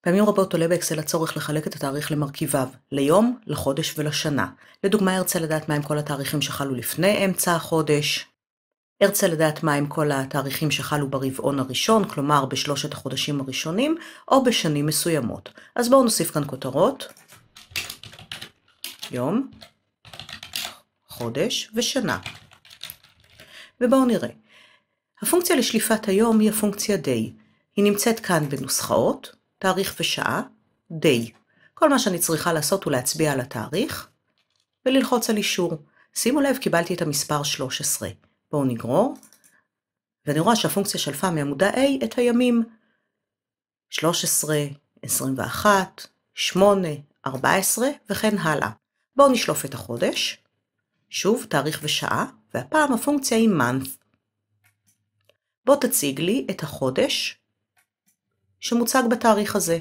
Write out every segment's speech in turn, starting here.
פעמים רבות עולה באקסל הצורך לחלק את התאריך למרכיביו, ליום, לחודש ולשנה. לדוגמה, ארצה לדעת מהם כל התאריכים שחלו לפני אמצע החודש, ארצה לדעת מהם כל התאריכים שחלו ברבעון הראשון, כלומר בשלושת החודשים הראשונים, או בשנים מסוימות. אז בואו נוסיף כאן כותרות, יום, חודש ושנה. ובואו נראה. הפונקציה לשליפת היום היא הפונקציה day. היא נמצאת כאן בנוסחאות, תאריך ושעה, די. כל מה שאני צריכה לעשות הוא להצביע על התאריך וללחוץ על אישור. שימו לב, קיבלתי את המספר 13. בואו נגרור, ואני רואה שהפונקציה שלפה מעמודה A את הימים 13, 21, 8, 14 וכן הלאה. בואו נשלוף את החודש, שוב תאריך ושעה, והפעם הפונקציה היא month. בוא תציג לי את החודש שמוצג בתאריך הזה.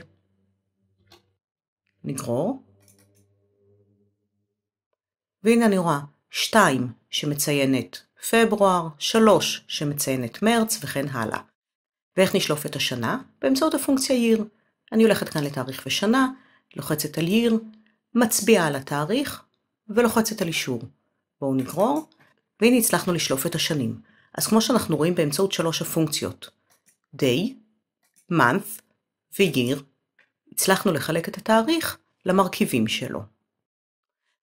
נגרור. והנה אני רואה 2 שמציינת פברואר, 3 שמציינת מרץ וכן הלאה. ואיך נשלוף את השנה? באמצעות הפונקציה year. אני הולכת כאן לתאריך ושנה, לוחצת על year, מצביעה על התאריך ולוחצת על אישור. בואו נגרור, והנה הצלחנו לשלוף את השנים. אז כמו שאנחנו רואים באמצעות שלוש הפונקציות day, month ו-year, הצלחנו לחלק את התאריך למרכיבים שלו.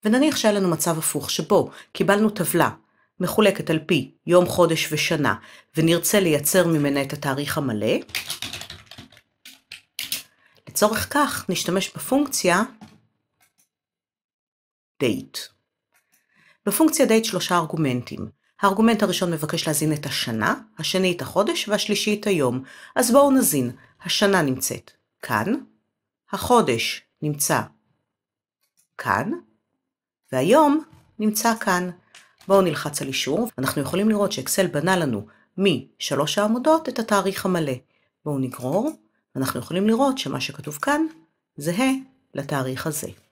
ונניח שהיה לנו מצב הפוך שבו קיבלנו טבלה מחולקת על פי יום, חודש ושנה, ונרצה לייצר ממנה את התאריך המלא, לצורך כך נשתמש בפונקציה date. בפונקציה date שלושה ארגומנטים. הארגומנט הראשון מבקש להזין את השנה, השני את החודש והשלישי את היום. אז בואו נזין, השנה נמצאת כאן, החודש נמצא כאן, והיום נמצא כאן. בואו נלחץ על אישור, אנחנו יכולים לראות שאקסל בנה לנו משלוש העמודות את התאריך המלא. בואו נגרור, אנחנו יכולים לראות שמה שכתוב כאן זהה לתאריך הזה.